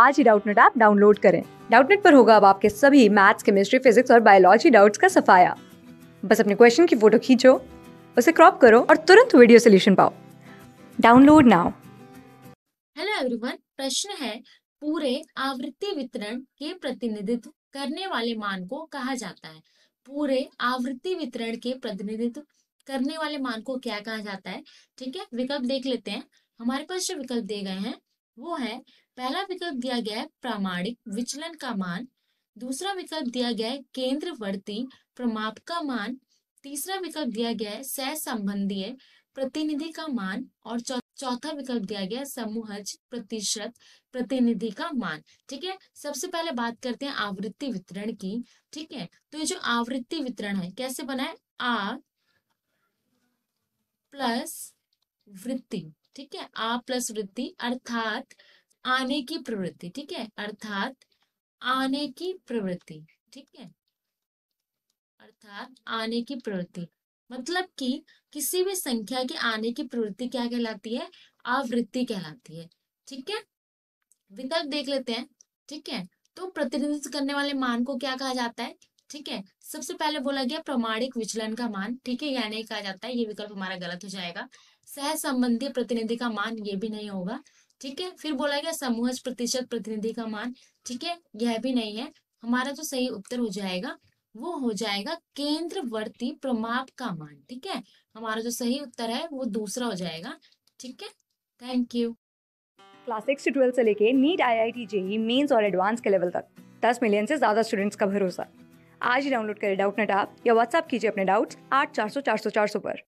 आज ही Doubtnut app download करें डाउटनेट पर होगा अब आपके सभी मैथ्स केमिस्ट्री फिजिक्स और बायोलॉजी डाउट्स का सफाया बस अपने क्वेश्चन की फोटो खींचो उसे क्रॉप करो और तुरंत वीडियो सोल्यूशन पाओ डाउनलोड नाउ हेलो एवरीवन प्रश्न है पूरे आवृत्ति वितरण के प्रतिनिधित्व करने वाले मान को कहा जाता है पूरे आवृत्ति वितरण के प्रतिनिधित्व करने वाले मान को क्या कहा जाता है ठीक है विकल्प देख लेते हैं हमारे पास जो विकल्प दिए गए हैं वो है पहला विकल्प दिया गया है प्रामाणिक विचलन का मान दूसरा विकल्प दिया गया है केंद्रवर्ती प्रमाप का मान तीसरा विकल्प दिया गया है सह संबंधीय प्रतिनिधि का मान और चौथा विकल्प दिया गया है समूहज प्रतिशत प्रतिनिधि का मान ठीक है सबसे पहले बात करते हैं आवृत्ति वितरण की ठीक है तो ये जो आवृत्ति वितरण है कैसे बना है आ प्लस वृत्ति ठीक है आ प्लस वृत्ति अर्थात आने की प्रवृत्ति ठीक है अर्थात आने की प्रवृत्ति ठीक है अर्थात आने की प्रवृत्ति मतलब कि किसी भी संख्या के आने की प्रवृत्ति क्या कहलाती है आवृत्ति कहलाती है ठीक है विकल्प देख लेते हैं ठीक है तो प्रतिनिधित्व करने वाले मान को क्या कहा जाता है ठीक है सबसे पहले बोला गया प्रमाणिक विचलन का मान ठीक है यानी कहा जाता है ये विकल्प हमारा गलत हो जाएगा सह संबंधी प्रतिनिधि का मान ये भी नहीं होगा ठीक है फिर बोला गया समूह प्रतिशत प्रतिनिधि का मान ठीक है यह भी नहीं है हमारा जो सही उत्तर हो जाएगा वो हो जाएगा केंद्रवर्ती प्रमाप का मान ठीक है हमारा जो सही उत्तर है वो दूसरा हो जाएगा ठीक है thank you class six to twelfth से लेके NEET I I T JEE Mains और एडवांस के लेवल तक दस मिलियन से ज्यादा स्टूडेंट्स का भरोसा आज ही डाउनलोड करें डाउट नेट आप या व्हाट्सअप कीजिए अपने डाउट्स आठ चार सौ चार सौ चार सौ पर